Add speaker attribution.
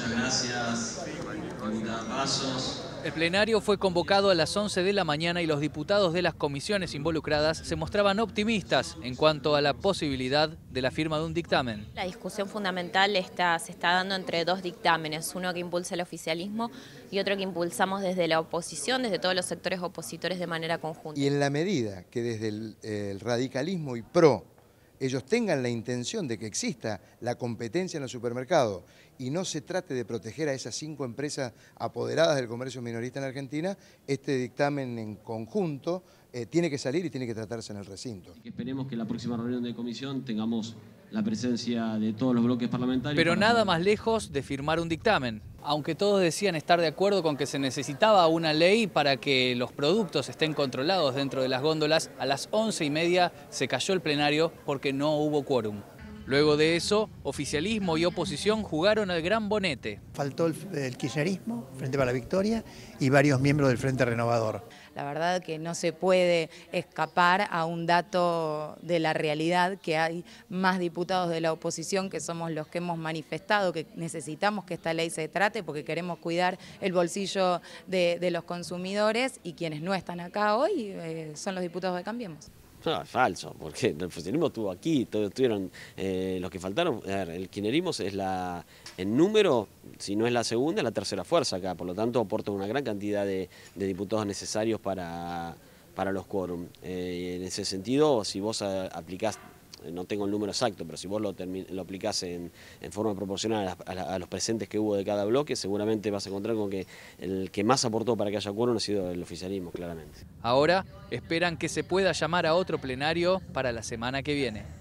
Speaker 1: Muchas gracias,
Speaker 2: El plenario fue convocado a las 11 de la mañana y los diputados de las comisiones involucradas se mostraban optimistas en cuanto a la posibilidad de la firma de un dictamen.
Speaker 3: La discusión fundamental está, se está dando entre dos dictámenes, uno que impulsa el oficialismo y otro que impulsamos desde la oposición, desde todos los sectores opositores de manera conjunta. Y
Speaker 4: en la medida que desde el radicalismo y pro ellos tengan la intención de que exista la competencia en el supermercado y no se trate de proteger a esas cinco empresas apoderadas del comercio minorista en Argentina, este dictamen en conjunto eh, tiene que salir y tiene que tratarse en el recinto. Esperemos que en la próxima reunión de comisión tengamos la presencia de todos los bloques parlamentarios. Pero nada
Speaker 2: más lejos de firmar un dictamen. Aunque todos decían estar de acuerdo con que se necesitaba una ley para que los productos estén controlados dentro de las góndolas, a las once y media se cayó el plenario porque no hubo quórum. Luego de eso, oficialismo y oposición jugaron al gran bonete. Faltó el, kirchnerismo, Frente para la Victoria, y varios miembros del Frente Renovador.
Speaker 5: La verdad que no se puede escapar a un dato de la realidad, que hay más diputados de la oposición que somos los que hemos manifestado, que necesitamos que esta ley se trate porque queremos cuidar el bolsillo de, los consumidores y quienes no están acá hoy eh, son los diputados de Cambiemos.
Speaker 1: No, es falso, porque el fusionismo estuvo aquí, todos estuvieron, eh, los que faltaron, a ver, el kirchnerismo es la, en número, si no es la segunda, es la tercera fuerza acá, por lo tanto aporta una gran cantidad de, diputados necesarios para, los quórum. Eh, en ese sentido, si vos aplicás no tengo el número exacto, pero si vos lo, lo aplicás en, forma proporcional a, los presentes que hubo de cada bloque, seguramente vas a encontrar con que el que más aportó para que haya no ha sido el oficialismo, claramente.
Speaker 2: Ahora esperan que se pueda llamar a otro plenario para la semana que viene.